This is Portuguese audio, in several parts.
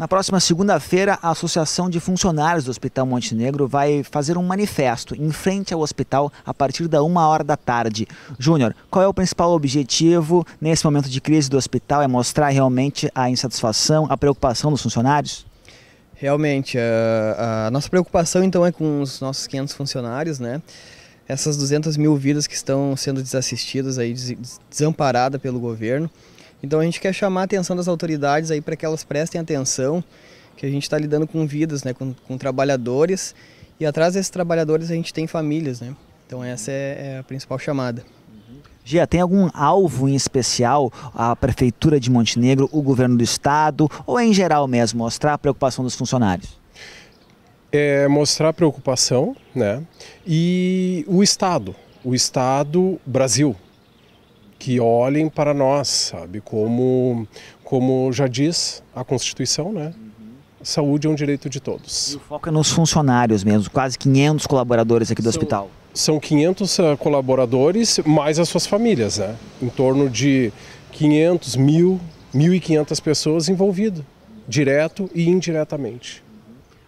Na próxima segunda-feira, a Associação de Funcionários do Hospital Montenegro vai fazer um manifesto em frente ao hospital a partir da uma hora da tarde. Júnior, qual é o principal objetivo nesse momento de crise do hospital? É mostrar realmente a insatisfação, a preocupação dos funcionários? Realmente, a, a nossa preocupação então é com os nossos 500 funcionários, né? Essas 200 mil vidas que estão sendo desassistidas aí, desamparadas pelo governo. Então a gente quer chamar a atenção das autoridades aí para que elas prestem atenção que a gente está lidando com vidas, né, com, com, trabalhadores e atrás desses trabalhadores a gente tem famílias, né? Então essa é, é a principal chamada. Gia, tem algum alvo em especial a Prefeitura de Montenegro, o Governo do Estado ou é em geral mesmo mostrar a preocupação dos funcionários? É mostrar preocupação, né? E o Estado, o Estado Brasil, que olhem para nós, sabe? Como, como já diz a Constituição, né? Uhum. Saúde é um direito de todos. E o foco é nos funcionários mesmo, quase 500 colaboradores aqui do são, hospital. São 500 eh, colaboradores, mais as suas famílias, né? Em torno de 500, 1.000, 1.500 pessoas envolvidas, direto e indiretamente.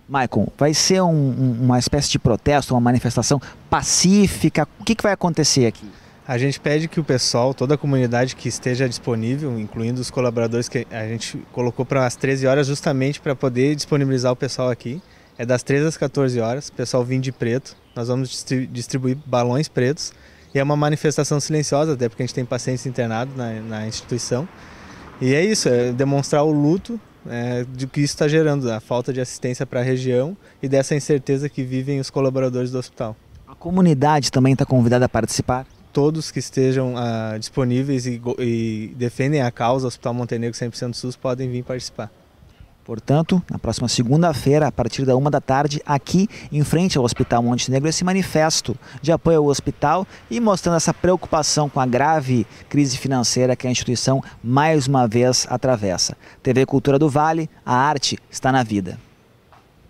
Maicon, vai ser um, uma espécie de protesto, uma manifestação pacífica? O que, que vai acontecer aqui? A gente pede que o pessoal, toda a comunidade que esteja disponível, incluindo os colaboradores que a gente colocou para as 13 horas, justamente para poder disponibilizar o pessoal aqui. É das 13 às 14 horas, o pessoal vem de preto. Nós vamos distribuir balões pretos. E é uma manifestação silenciosa, até porque a gente tem pacientes internados na, na instituição. E é isso, é demonstrar o luto é, do que isso está gerando, a falta de assistência para a região e dessa incerteza que vivem os colaboradores do hospital. A comunidade também está convidada a participar? todos que estejam uh, disponíveis e, e, defendem a causa Hospital Montenegro 100% SUS podem vir participar. Portanto, na próxima segunda-feira, a partir da uma da tarde, aqui em frente ao Hospital Montenegro, esse manifesto de apoio ao hospital e mostrando essa preocupação com a grave crise financeira que a instituição mais uma vez atravessa. TV Cultura do Vale, a arte está na vida.